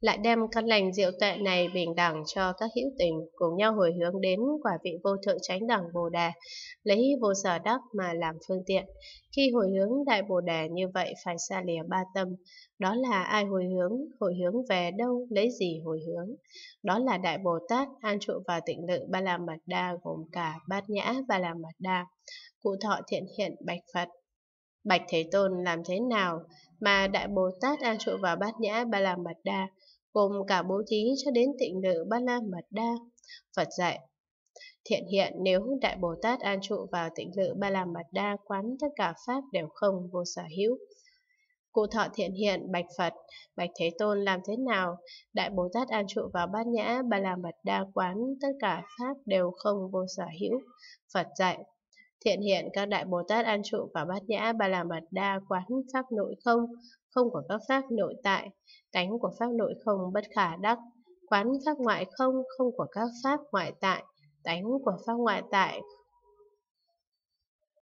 lại đem căn lành diệu tệ này bình đẳng cho các hữu tình, cùng nhau hồi hướng đến quả vị vô thượng chánh đẳng Bồ đề lấy vô sở đắc mà làm phương tiện. Khi hồi hướng Đại Bồ đề như vậy phải xa lìa ba tâm, đó là ai hồi hướng, hồi hướng về đâu, lấy gì hồi hướng. Đó là Đại Bồ Tát an trụ vào tịnh lự Ba La Mật Đa gồm cả Bát Nhã Ba La Mật Đa, Cụ Thọ Thiện Hiện Bạch Phật. Bạch Thế Tôn làm thế nào mà Đại Bồ Tát an Trụ vào Bát Nhã Ba La Mật Đa cùng cả bố thí cho đến tịnh nữ Ba La Mật Đa? Phật dạy Thiện hiện nếu Đại Bồ Tát An Trụ vào tịnh lự Ba La Mật Đa quán tất cả Pháp đều không vô sở hữu. Cụ thọ thiện hiện Bạch Phật, Bạch Thế Tôn làm thế nào? Đại Bồ Tát An Trụ vào Bát Nhã Ba La Mật Đa quán tất cả Pháp đều không vô sở hữu. Phật dạy Thiện hiện các đại Bồ Tát An trụ và Bát Nhã Ba La Mật Đa quán pháp nội không, không của các pháp nội tại, tánh của pháp nội không bất khả đắc, quán pháp ngoại không, không của các pháp ngoại tại, tánh của pháp ngoại tại,